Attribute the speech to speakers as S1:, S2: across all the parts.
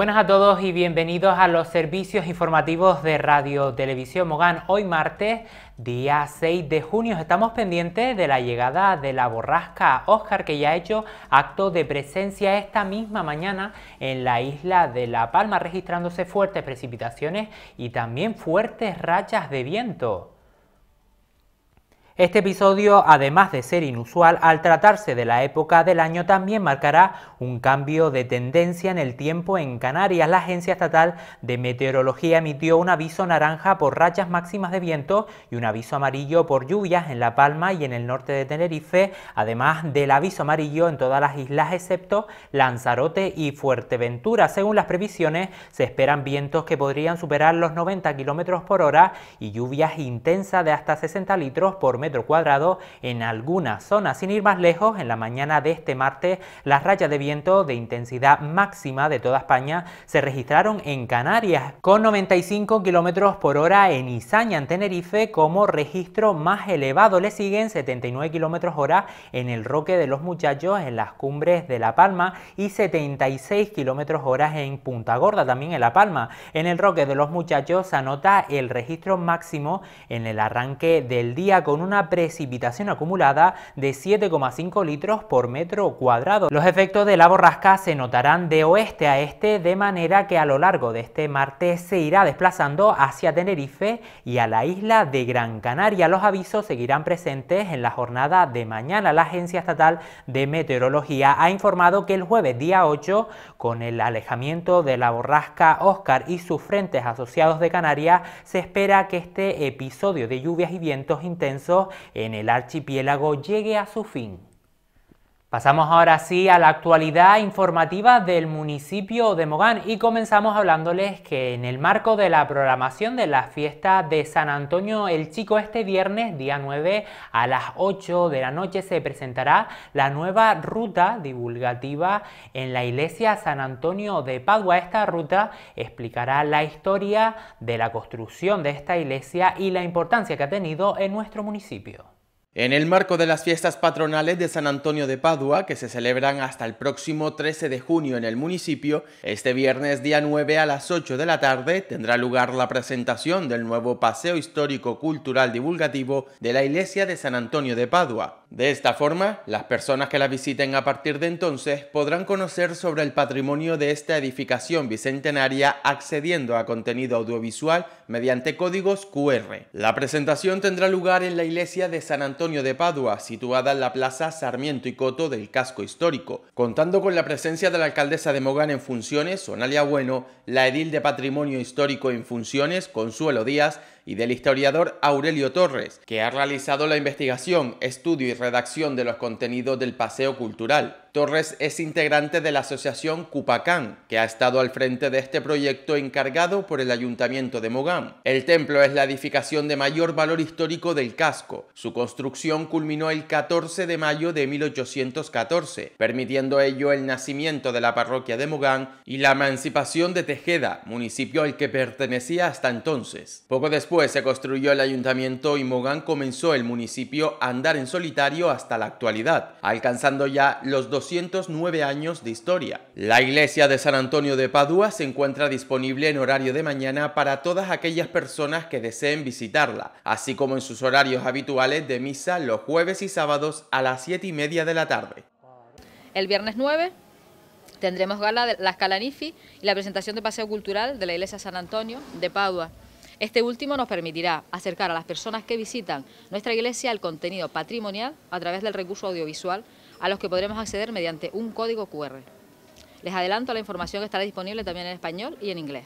S1: buenas a todos y bienvenidos a los servicios informativos de Radio Televisión Mogán. Hoy martes, día 6 de junio, estamos pendientes de la llegada de la borrasca Oscar, que ya ha hecho acto de presencia esta misma mañana en la isla de La Palma, registrándose fuertes precipitaciones y también fuertes rachas de viento. Este episodio, además de ser inusual, al tratarse de la época del año, también marcará un cambio de tendencia en el tiempo en Canarias. La Agencia Estatal de Meteorología emitió un aviso naranja por rachas máximas de viento y un aviso amarillo por lluvias en La Palma y en el norte de Tenerife, además del aviso amarillo en todas las islas excepto Lanzarote y Fuerteventura. Según las previsiones, se esperan vientos que podrían superar los 90 km por hora y lluvias intensas de hasta 60 litros por metro cuadrado en algunas zonas. Sin ir más lejos, en la mañana de este martes, las rayas de viento de intensidad máxima de toda España se registraron en Canarias, con 95 kilómetros por hora en Izaña, en Tenerife, como registro más elevado. Le siguen 79 kilómetros hora en el Roque de los Muchachos, en las cumbres de La Palma, y 76 kilómetros horas en Punta Gorda, también en La Palma. En el Roque de los Muchachos se anota el registro máximo en el arranque del día con una precipitación acumulada de 7,5 litros por metro cuadrado. Los efectos de la borrasca se notarán de oeste a este de manera que a lo largo de este martes se irá desplazando hacia Tenerife y a la isla de Gran Canaria. Los avisos seguirán presentes en la jornada de mañana. La Agencia Estatal de Meteorología ha informado que el jueves día 8, con el alejamiento de la borrasca Oscar y sus frentes asociados de Canarias, se espera que este episodio de lluvias y vientos intensos en el archipiélago llegue a su fin. Pasamos ahora sí a la actualidad informativa del municipio de Mogán y comenzamos hablándoles que en el marco de la programación de la fiesta de San Antonio el Chico este viernes día 9 a las 8 de la noche se presentará la nueva ruta divulgativa en la iglesia San Antonio de Padua. Esta ruta explicará la historia de la construcción de esta iglesia y la importancia que ha tenido en nuestro municipio.
S2: En el marco de las fiestas patronales de San Antonio de Padua, que se celebran hasta el próximo 13 de junio en el municipio, este viernes día 9 a las 8 de la tarde tendrá lugar la presentación del nuevo Paseo Histórico Cultural Divulgativo de la Iglesia de San Antonio de Padua. De esta forma, las personas que la visiten a partir de entonces podrán conocer sobre el patrimonio de esta edificación bicentenaria accediendo a contenido audiovisual mediante códigos QR. La presentación tendrá lugar en la Iglesia de San Antonio Antonio de Padua, situada en la Plaza Sarmiento y Coto del casco histórico, contando con la presencia de la alcaldesa de Mogán en funciones, Sonalia Bueno, la edil de Patrimonio Histórico en funciones, Consuelo Díaz, y del historiador Aurelio Torres, que ha realizado la investigación, estudio y redacción de los contenidos del paseo cultural. Torres es integrante de la asociación Cupacán, que ha estado al frente de este proyecto encargado por el ayuntamiento de Mogán. El templo es la edificación de mayor valor histórico del casco. Su construcción culminó el 14 de mayo de 1814, permitiendo ello el nacimiento de la parroquia de Mogán y la emancipación de Tejeda, municipio al que pertenecía hasta entonces. Poco después se construyó el ayuntamiento y Mogán comenzó el municipio a andar en solitario hasta la actualidad, alcanzando ya los 209 años de historia. La iglesia de San Antonio de Padua se encuentra disponible en horario de mañana para todas aquellas personas que deseen visitarla, así como en sus horarios habituales de misa los jueves y sábados a las 7 y media de la tarde.
S3: El viernes 9 tendremos gala de la y la presentación de paseo cultural de la iglesia San Antonio de Padua. Este último nos permitirá acercar a las personas que visitan nuestra iglesia el contenido patrimonial a través del recurso audiovisual a los que podremos acceder mediante un código QR. Les adelanto, la información que estará disponible también en español y en inglés.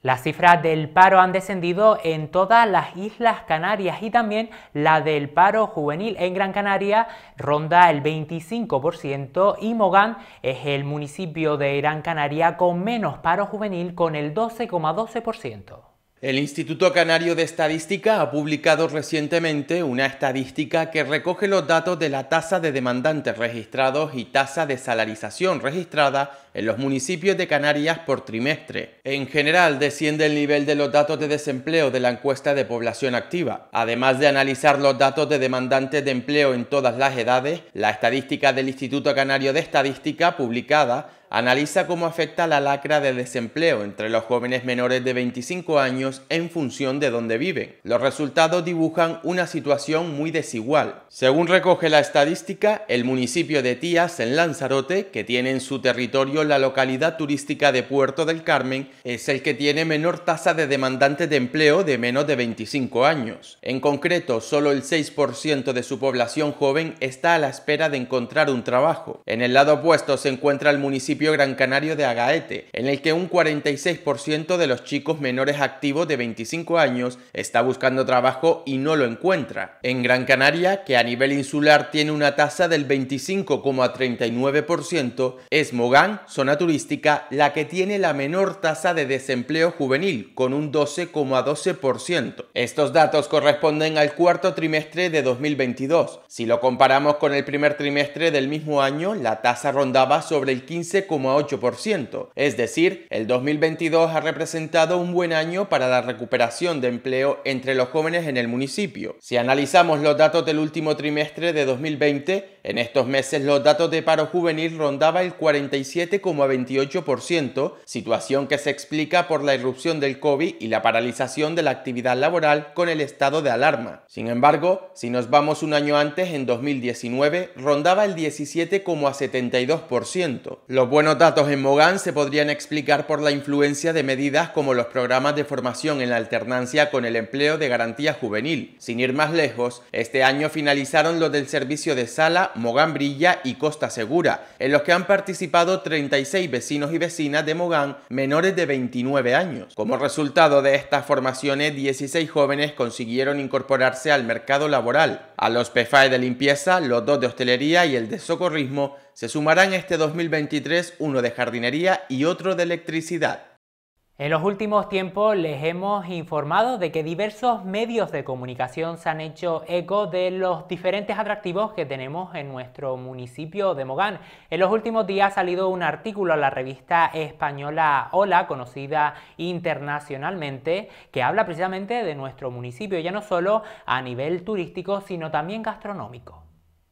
S1: Las cifras del paro han descendido en todas las Islas Canarias y también la del paro juvenil en Gran Canaria ronda el 25% y Mogán es el municipio de Gran Canaria con menos paro juvenil con el 12,12%.
S2: El Instituto Canario de Estadística ha publicado recientemente una estadística que recoge los datos de la tasa de demandantes registrados y tasa de salarización registrada en los municipios de Canarias por trimestre. En general, desciende el nivel de los datos de desempleo de la encuesta de población activa. Además de analizar los datos de demandantes de empleo en todas las edades, la estadística del Instituto Canario de Estadística publicada analiza cómo afecta la lacra de desempleo entre los jóvenes menores de 25 años en función de dónde viven. Los resultados dibujan una situación muy desigual. Según recoge la estadística, el municipio de Tías, en Lanzarote, que tiene en su territorio la localidad turística de Puerto del Carmen, es el que tiene menor tasa de demandantes de empleo de menos de 25 años. En concreto, solo el 6% de su población joven está a la espera de encontrar un trabajo. En el lado opuesto se encuentra el municipio gran canario de Agaete, en el que un 46% de los chicos menores activos de 25 años está buscando trabajo y no lo encuentra. En Gran Canaria, que a nivel insular tiene una tasa del 25,39%, es Mogán, zona turística, la que tiene la menor tasa de desempleo juvenil, con un 12,12%. Estos datos corresponden al cuarto trimestre de 2022. Si lo comparamos con el primer trimestre del mismo año, la tasa rondaba sobre el 15. 8%. Es decir, el 2022 ha representado un buen año para la recuperación de empleo entre los jóvenes en el municipio. Si analizamos los datos del último trimestre de 2020, en estos meses los datos de paro juvenil rondaba el 47,28%, situación que se explica por la irrupción del COVID y la paralización de la actividad laboral con el estado de alarma. Sin embargo, si nos vamos un año antes, en 2019, rondaba el 17,72%. Los buenos datos en Mogán se podrían explicar por la influencia de medidas como los programas de formación en la alternancia con el empleo de garantía juvenil. Sin ir más lejos, este año finalizaron los del servicio de sala Mogán Brilla y Costa Segura, en los que han participado 36 vecinos y vecinas de Mogán menores de 29 años. Como resultado de estas formaciones, 16 jóvenes consiguieron incorporarse al mercado laboral. A los PFAE de limpieza, los dos de hostelería y el de socorrismo se sumarán este 2023 uno de jardinería y otro
S1: de electricidad. En los últimos tiempos les hemos informado de que diversos medios de comunicación se han hecho eco de los diferentes atractivos que tenemos en nuestro municipio de Mogán. En los últimos días ha salido un artículo en la revista española Hola, conocida internacionalmente, que habla precisamente de nuestro municipio, ya no solo a nivel turístico, sino también gastronómico.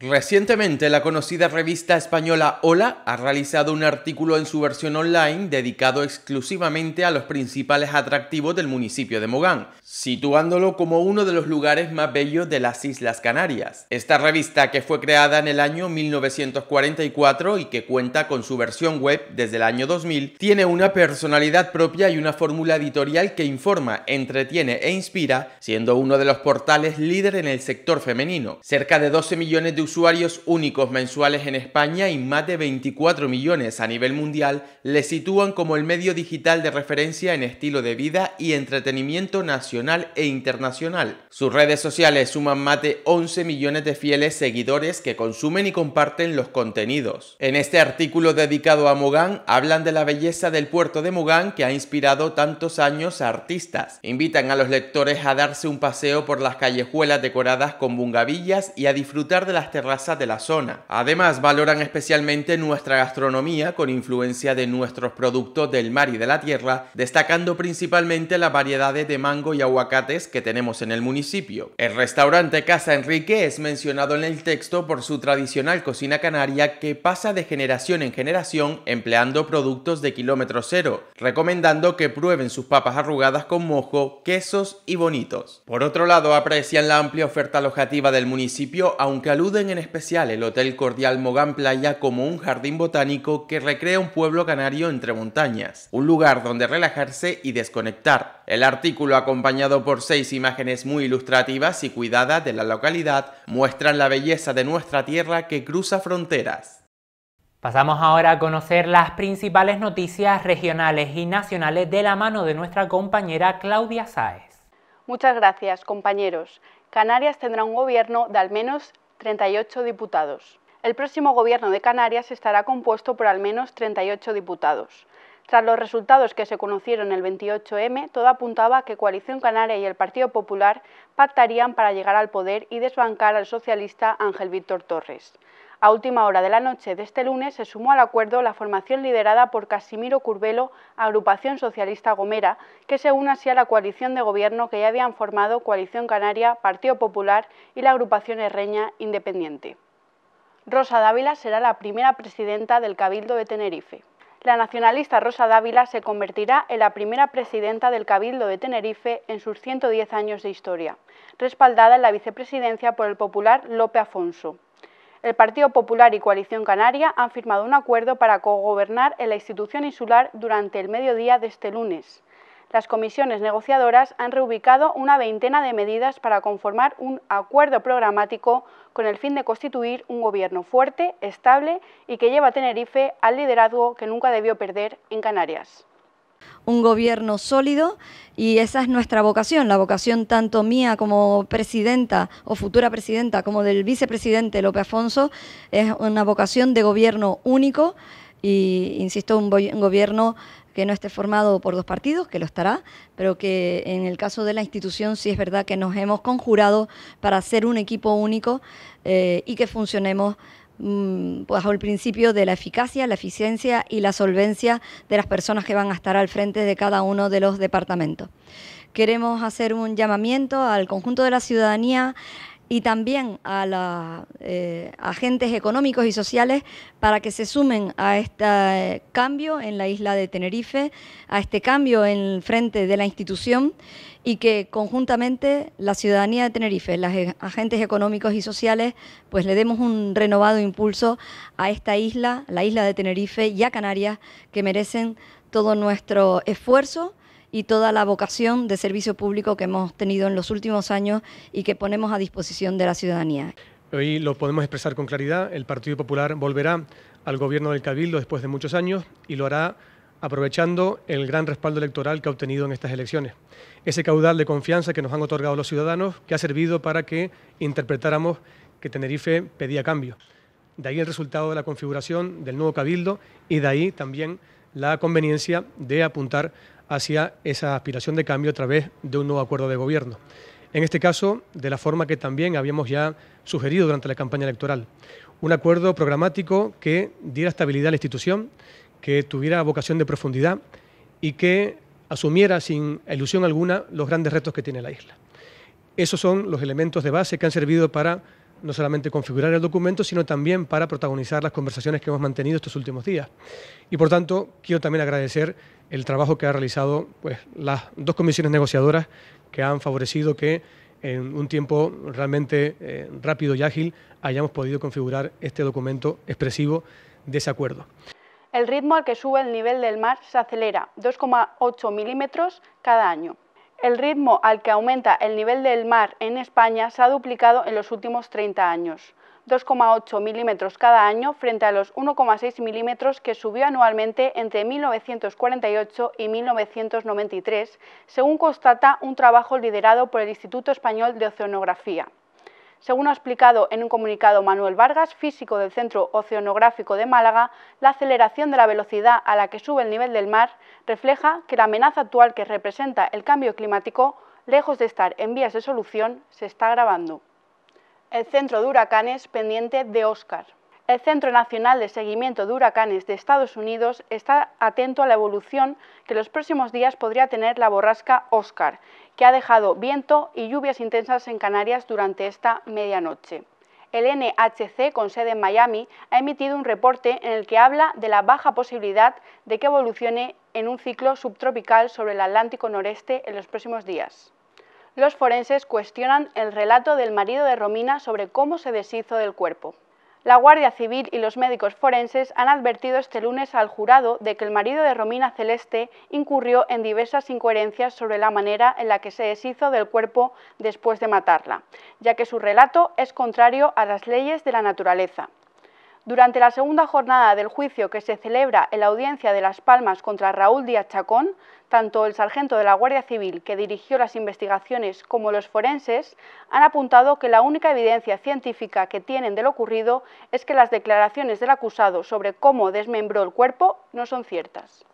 S2: Recientemente la conocida revista española Hola ha realizado un artículo en su versión online dedicado exclusivamente a los principales atractivos del municipio de Mogán, situándolo como uno de los lugares más bellos de las Islas Canarias. Esta revista, que fue creada en el año 1944 y que cuenta con su versión web desde el año 2000, tiene una personalidad propia y una fórmula editorial que informa, entretiene e inspira, siendo uno de los portales líder en el sector femenino. Cerca de 12 millones de usuarios únicos mensuales en España y más de 24 millones a nivel mundial le sitúan como el medio digital de referencia en estilo de vida y entretenimiento nacional e internacional. Sus redes sociales suman más de 11 millones de fieles seguidores que consumen y comparten los contenidos. En este artículo dedicado a Mogán hablan de la belleza del puerto de Mogán que ha inspirado tantos años a artistas. Invitan a los lectores a darse un paseo por las callejuelas decoradas con bungavillas y a disfrutar de las terrazas de la zona. Además, valoran especialmente nuestra gastronomía con influencia de nuestros productos del mar y de la tierra, destacando principalmente las variedades de mango y agua aguacates que tenemos en el municipio. El restaurante Casa Enrique es mencionado en el texto por su tradicional cocina canaria que pasa de generación en generación empleando productos de kilómetro cero, recomendando que prueben sus papas arrugadas con mojo, quesos y bonitos. Por otro lado, aprecian la amplia oferta alojativa del municipio, aunque aluden en especial el Hotel Cordial Mogán Playa como un jardín botánico que recrea un pueblo canario entre montañas, un lugar donde relajarse y desconectar. El artículo acompaña acompañado por seis imágenes muy ilustrativas y cuidadas de la localidad, muestran la belleza de nuestra tierra que
S1: cruza fronteras. Pasamos ahora a conocer las principales noticias regionales y nacionales de la mano de nuestra compañera Claudia Sáez.
S3: Muchas gracias, compañeros. Canarias tendrá un gobierno de al menos 38 diputados. El próximo gobierno de Canarias estará compuesto por al menos 38 diputados. Tras los resultados que se conocieron el 28M, todo apuntaba a que Coalición Canaria y el Partido Popular pactarían para llegar al poder y desbancar al socialista Ángel Víctor Torres. A última hora de la noche de este lunes se sumó al acuerdo la formación liderada por Casimiro Curbelo, Agrupación Socialista Gomera, que se une así a la coalición de gobierno que ya habían formado Coalición Canaria, Partido Popular y la Agrupación Herreña Independiente. Rosa Dávila será la primera presidenta del Cabildo de Tenerife la nacionalista Rosa Dávila se convertirá en la primera presidenta del Cabildo de Tenerife en sus 110 años de historia, respaldada en la vicepresidencia por el popular Lope Afonso. El Partido Popular y Coalición Canaria han firmado un acuerdo para cogobernar en la institución insular durante el mediodía de este lunes las comisiones negociadoras han reubicado una veintena de medidas para conformar un acuerdo programático con el fin de constituir un gobierno fuerte, estable y que lleva a Tenerife al liderazgo que nunca debió perder en Canarias
S4: un gobierno sólido y esa es nuestra vocación, la vocación tanto mía como presidenta o futura presidenta como del vicepresidente López Afonso, es una vocación de gobierno único y, insisto, un gobierno que no esté formado por dos partidos, que lo estará, pero que en el caso de la institución sí es verdad que nos hemos conjurado para ser un equipo único eh, y que funcionemos bajo mm, pues, el principio de la eficacia, la eficiencia y la solvencia de las personas que van a estar al frente de cada uno de los departamentos. Queremos hacer un llamamiento al conjunto de la ciudadanía y también a los eh, agentes económicos y sociales para que se sumen a este eh, cambio en la isla de Tenerife, a este cambio en el frente de la institución y que conjuntamente la ciudadanía de Tenerife, los agentes económicos y sociales, pues le demos un renovado impulso a esta isla, la isla de Tenerife y a Canarias, que merecen todo nuestro esfuerzo y toda la vocación de servicio público que hemos tenido en los últimos años y que ponemos a disposición de la ciudadanía.
S5: Hoy lo podemos expresar con claridad, el Partido Popular volverá al gobierno del Cabildo después de muchos años y lo hará aprovechando el gran respaldo electoral que ha obtenido en estas elecciones. Ese caudal de confianza que nos han otorgado los ciudadanos que ha servido para que interpretáramos que Tenerife pedía cambio. De ahí el resultado de la configuración del nuevo cabildo y de ahí también la conveniencia de apuntar hacia esa aspiración de cambio a través de un nuevo acuerdo de gobierno. En este caso, de la forma que también habíamos ya sugerido durante la campaña electoral. Un acuerdo programático que diera estabilidad a la institución, que tuviera vocación de profundidad y que asumiera sin ilusión alguna los grandes retos que tiene la isla. Esos son los elementos de base que han servido para no solamente configurar el documento, sino también para protagonizar las conversaciones que hemos mantenido estos últimos días. Y por tanto, quiero también agradecer el trabajo que ha realizado pues, las dos comisiones negociadoras que han favorecido que en un tiempo realmente eh, rápido y ágil hayamos podido configurar este documento expresivo de ese acuerdo.
S3: El ritmo al que sube el nivel del mar se acelera 2,8 milímetros cada año. El ritmo al que aumenta el nivel del mar en España se ha duplicado en los últimos 30 años. 2,8 milímetros cada año frente a los 1,6 milímetros que subió anualmente entre 1948 y 1993, según constata un trabajo liderado por el Instituto Español de Oceanografía. Según ha explicado en un comunicado Manuel Vargas, físico del Centro Oceanográfico de Málaga, la aceleración de la velocidad a la que sube el nivel del mar refleja que la amenaza actual que representa el cambio climático, lejos de estar en vías de solución, se está agravando el Centro de Huracanes pendiente de Oscar. El Centro Nacional de Seguimiento de Huracanes de Estados Unidos está atento a la evolución que los próximos días podría tener la borrasca Oscar, que ha dejado viento y lluvias intensas en Canarias durante esta medianoche. El NHC, con sede en Miami, ha emitido un reporte en el que habla de la baja posibilidad de que evolucione en un ciclo subtropical sobre el Atlántico noreste en los próximos días los forenses cuestionan el relato del marido de Romina sobre cómo se deshizo del cuerpo. La Guardia Civil y los médicos forenses han advertido este lunes al jurado de que el marido de Romina Celeste incurrió en diversas incoherencias sobre la manera en la que se deshizo del cuerpo después de matarla, ya que su relato es contrario a las leyes de la naturaleza. Durante la segunda jornada del juicio que se celebra en la audiencia de Las Palmas contra Raúl Díaz Chacón, tanto el sargento de la Guardia Civil que dirigió las investigaciones como los forenses han apuntado que la única evidencia científica que tienen de lo ocurrido es que las declaraciones del acusado sobre cómo desmembró el cuerpo no son ciertas.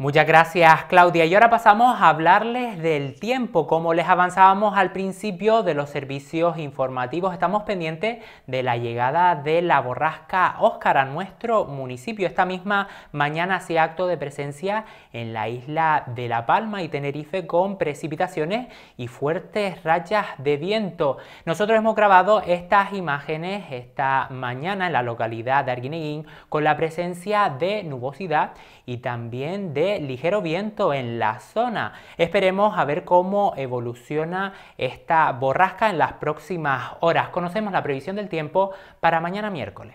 S1: Muchas gracias Claudia. Y ahora pasamos a hablarles del tiempo. Como les avanzábamos al principio de los servicios informativos, estamos pendientes de la llegada de la borrasca Óscar a nuestro municipio. Esta misma mañana hacía acto de presencia en la isla de La Palma y Tenerife con precipitaciones y fuertes rayas de viento. Nosotros hemos grabado estas imágenes esta mañana en la localidad de Arguineguín con la presencia de nubosidad y también de ligero viento en la zona. Esperemos a ver cómo evoluciona esta borrasca en las próximas horas. Conocemos la previsión del tiempo para mañana miércoles.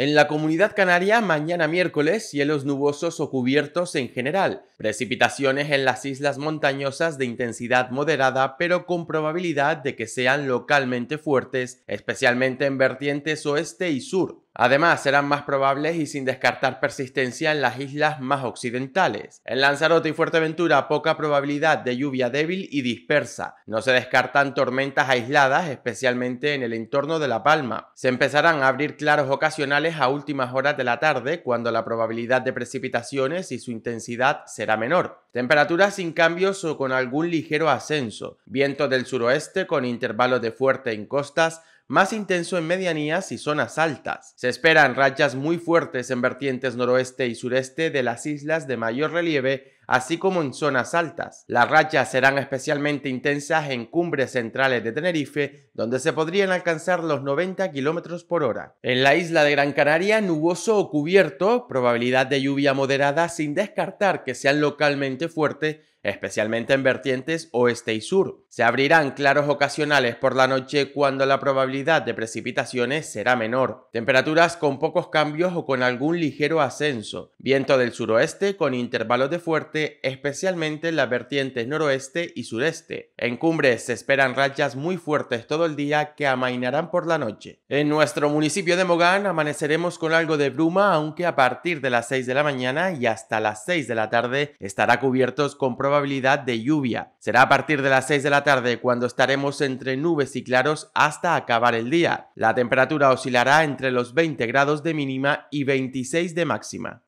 S2: En la comunidad canaria, mañana miércoles, cielos nubosos o cubiertos en general, precipitaciones en las islas montañosas de intensidad moderada, pero con probabilidad de que sean localmente fuertes, especialmente en vertientes oeste y sur. Además, serán más probables y sin descartar persistencia en las islas más occidentales. En Lanzarote y Fuerteventura, poca probabilidad de lluvia débil y dispersa. No se descartan tormentas aisladas, especialmente en el entorno de La Palma. Se empezarán a abrir claros ocasionales a últimas horas de la tarde, cuando la probabilidad de precipitaciones y su intensidad será menor. Temperaturas sin cambios o con algún ligero ascenso. Viento del suroeste con intervalos de fuerte en costas más intenso en medianías y zonas altas. Se esperan rachas muy fuertes en vertientes noroeste y sureste de las islas de mayor relieve así como en zonas altas. Las rachas serán especialmente intensas en cumbres centrales de Tenerife, donde se podrían alcanzar los 90 km por hora. En la isla de Gran Canaria, nuboso o cubierto, probabilidad de lluvia moderada sin descartar que sean localmente fuerte especialmente en vertientes oeste y sur. Se abrirán claros ocasionales por la noche cuando la probabilidad de precipitaciones será menor. Temperaturas con pocos cambios o con algún ligero ascenso. Viento del suroeste con intervalos de fuerte, especialmente en las vertientes noroeste y sureste. En cumbres se esperan rayas muy fuertes todo el día que amainarán por la noche. En nuestro municipio de Mogán amaneceremos con algo de bruma, aunque a partir de las 6 de la mañana y hasta las 6 de la tarde estará cubiertos con probabilidades de lluvia. Será a partir de las 6 de la tarde cuando estaremos entre nubes y claros hasta acabar el día. La temperatura oscilará entre los 20 grados de mínima y 26 de máxima.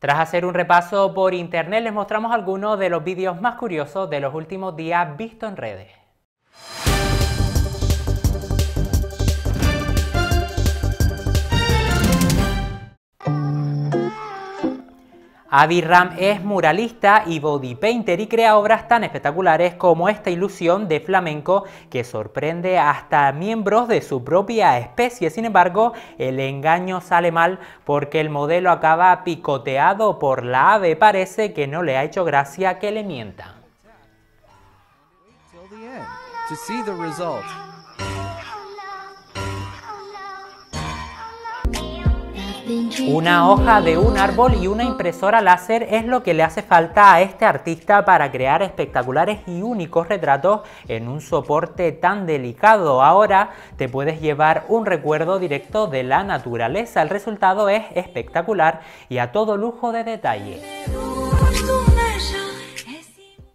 S1: Tras hacer un repaso por internet, les mostramos algunos de los vídeos más curiosos de los últimos días vistos en redes. Avi es muralista y body painter y crea obras tan espectaculares como esta ilusión de flamenco que sorprende hasta miembros de su propia especie. Sin embargo, el engaño sale mal porque el modelo acaba picoteado por la ave. Parece que no le ha hecho gracia que le mienta. Una hoja de un árbol y una impresora láser es lo que le hace falta a este artista para crear espectaculares y únicos retratos en un soporte tan delicado. Ahora te puedes llevar un recuerdo directo de la naturaleza. El resultado es espectacular y a todo lujo de detalle.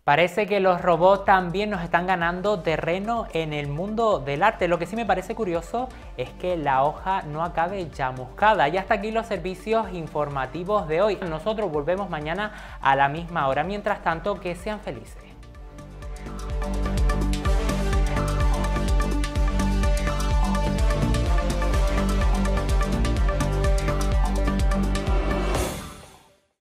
S1: Parece que los robots también nos están ganando terreno en el mundo del arte. Lo que sí me parece curioso es que la hoja no acabe ya chamuscada. Y hasta aquí los servicios informativos de hoy. Nosotros volvemos mañana a la misma hora. Mientras tanto, que sean felices.